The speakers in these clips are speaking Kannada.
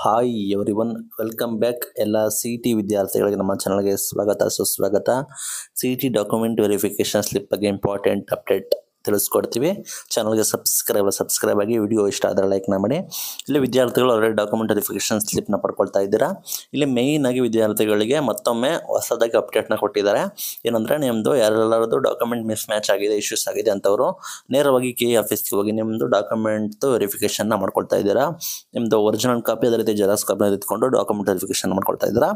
hi everyone welcome back ಎಲ್ಲ ಸಿ ಟಿ ವಿದ್ಯಾರ್ಥಿಗಳಿಗೆ ನಮ್ಮ ಚಾನಲ್ಗೆ ಸ್ವಾಗತ ಸುಸ್ವಾಗತ C T document verification slip ಬಗ್ಗೆ ಇಂಪಾರ್ಟೆಂಟ್ ಅಪ್ಡೇಟ್ ತಿಳಿಸ್ಕೊಡ್ತೀವಿ ಚಾನಲ್ಗೆ ಸಬ್ಸ್ಕ್ರೈಬ್ ಸಬ್ಸ್ಕ್ರೈಬ್ ಆಗಿ ವಿಡಿಯೋ ಇಷ್ಟ ಆದರೆ ಲೈಕ್ನ ಮಾಡಿ ಇಲ್ಲಿ ವಿದ್ಯಾರ್ಥಿಗಳು ಆಲ್ರೆಡಿ ಡಾಕ್ಯುಮೆಂಟ್ ವೆರಿಫಿಕೇಷನ್ ಸ್ಲಿಪ್ನ ಪಡ್ಕೊಳ್ತಾ ಇದ್ದೀರಾ ಇಲ್ಲಿ ಮೇಯ್ನಾಗಿ ಆಗಿ ವಿದ್ಯಾರ್ಥಿಗಳಿಗೆ ಮತ್ತೊಮ್ಮೆ ಹೊಸದಾಗಿ ಅಪ್ಡೇಟ್ನ ಕೊಟ್ಟಿದ್ದಾರೆ ಏನಂದರೆ ನಿಮ್ಮದು ಯಾರೆಲ್ಲರದು ಡಾಕ್ಯುಮೆಂಟ್ ಮಿಸ್ ಮ್ಯಾಚ್ ಆಗಿದೆ ಇಶ್ಯೂಸ್ ಆಗಿದೆ ಅಂತವರು ನೇರವಾಗಿ ಕೆ ಆಫೀಸ್ಗೆ ಹೋಗಿ ನಿಮ್ಮದು ಡಾಕ್ಯುಮೆಂಟ್ ವೆರಿಫಿಕೇಶನ್ನ ಮಾಡ್ಕೊಳ್ತಾ ಇದ್ದೀರಾ ನಿಮ್ಮದು ಒರಿಜಿನಲ್ ಕಾಪಿ ಅದೇ ರೀತಿ ಜೆರಾಕ್ಸ್ ಕಾಪಿನ ಇದ್ಕೊಂಡು ಡಾಕ್ಯುಮೆಂಟ್ ವೆರಿಫಿಕೇಶನ್ ಮಾಡ್ಕೊಳ್ತಾ ಇದ್ದೀರಾ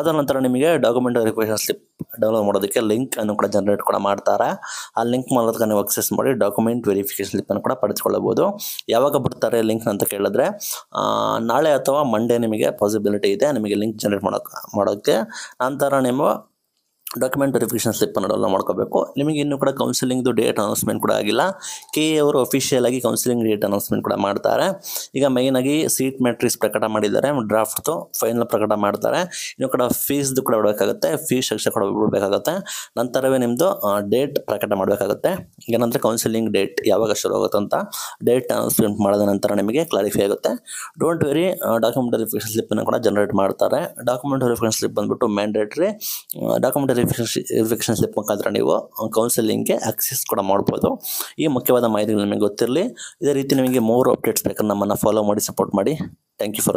ಅದರ ನಂತರ ನಿಮಗೆ ಡಾಕ್ಯುಮೆಂಟ್ ವೆರಿಫಿಕೇಷನ್ ಸ್ಲಿಪ್ ಡೌನ್ಲೋಡ್ ಮಾಡೋದಕ್ಕೆ ಲಿಂಕ್ ಅನ್ನು ಕೂಡ ಜನರೇಟ್ ಕೂಡ ಮಾಡ್ತಾರೆ ಆ ಲಿಂಕ್ ಮೂಲಕ ನೀವು ಅಕ್ಸೆಸ್ ಮಾಡಿ ಡಾಕ್ಯುಮೆಂಟ್ ವೆರಿಫಿಕೇಶನ್ ಅನ್ನು ಕೂಡ ಪಡೆದುಕೊಳ್ಳಬಹುದು ಯಾವಾಗ ಬರ್ತಾರೆ ಲಿಂಕ್ ಅಂತ ಕೇಳಿದ್ರೆ ನಾಳೆ ಅಥವಾ ಮಂಡೇ ನಿಮಗೆ ಪಾಸಿಬಿಲಿಟಿ ಇದೆ ನಿಮಗೆ ಲಿಂಕ್ ಜನರೇಟ್ ಮಾಡೋಕೆ ಮಾಡೋಕ್ಕೆ ನಂತರ ನಿಮ್ಮ ಡಾಕ್ಯುಮೆಂಟ್ ವೆರಿಫಿಕೇಷನ್ ಸ್ಲಿಪ್ಪನ್ನು ಡೌನ್ಲೋಡ್ ಮಾಡ್ಕೋಬೇಕು ನಿಮಗೆ ಇನ್ನೂ ಕೂಡ ಕೌನ್ಸಿಲಿಂಗ್ದು ಡೇಟ್ ಅನೌನ್ಸ್ಮೆಂಟ್ ಕೂಡ ಆಗಿಲ್ಲ ಕೆ ಎ ಅವರು ಅಫಿಷಿಯಲ್ ಆಗಿ ಕೌನ್ಸಿಲಿಂಗ್ ಡೇಟ್ ಅನೌನ್ಸ್ಮೆಂಟ್ ಕೂಡ ಮಾಡ್ತಾರೆ ಈಗ ಮೈನ್ ಆಗಿ ಸೀಟ್ ಮ್ಯಾಟ್ರಿಕ್ಸ್ ಪ್ರಕಟ ಮಾಡಿದ್ದಾರೆ ಡ್ರಾಫ್ಟ್ದು ಫೈನಲ್ ಪ್ರಕಟ ಮಾಡ್ತಾರೆ ಇನ್ನು ಕೂಡ ಫೀಸ್ದು ಕೂಡ ಬಿಡಬೇಕಾಗುತ್ತೆ ಫೀಸ್ ಶಿಕ್ಷೆ ಕೂಡ ಬಿಡಬೇಕಾಗುತ್ತೆ ನಂತರವೇ ನಿಮ್ಮದು ಡೇಟ್ ಪ್ರಕಟ ಮಾಡಬೇಕಾಗುತ್ತೆ ಏನಂದರೆ ಕೌನ್ಸಿಲಿಂಗ್ ಡೇಟ್ ಯಾವಾಗ ಶುರು ಆಗುತ್ತೆ ಅಂತ ಡೇಟ್ ಅನೌನ್ಸ್ಮೆಂಟ್ ಮಾಡಿದ ನಂತರ ನಿಮಗೆ ಕ್ಲಾರಿಫೈ ಆಗುತ್ತೆ ಡೋಂಟ್ ವೆರಿ ಡಾಕ್ಯುಮೆಂಟ್ ವೆರಿಫಿಕೇಷನ್ ಸ್ಲಿಪ್ಪನ್ನು ಕೂಡ ಜನರೇಟ್ ಮಾಡ್ತಾರೆ ಡಾಕ್ಯುಮೆಂಟ್ ವೆರಿಫಿಕೇಷನ್ ಸ್ಲಿಪ್ ಬಂದುಬಿಟ್ಟು ಮ್ಯಾಂಡೇಟ್ರಿ ಡಾಕ್ಯುಮೆಂಟ್ ಸ್ಲಿಪ್ ಮುಖಾಂತರ ನೀವು ಕೌನ್ಸಿಲಿಂಗ್ಗೆ ಆಕ್ಸೆಸ್ ಕೂಡ ಮಾಡ್ಬೋದು ಈ ಮುಖ್ಯವಾದ ಮಾಹಿತಿಗಳು ನಿಮಗೆ ಗೊತ್ತಿರಲಿ ಇದೇ ರೀತಿ ನಿಮಗೆ ಮೂರು ಅಪ್ಡೇಟ್ಸ್ ಬೇಕಾದ್ರೆ ನಮ್ಮನ್ನು ಫಾಲೋ ಮಾಡಿ ಸಪೋರ್ಟ್ ಮಾಡಿ ಥ್ಯಾಂಕ್ ಯು ಫಾರ್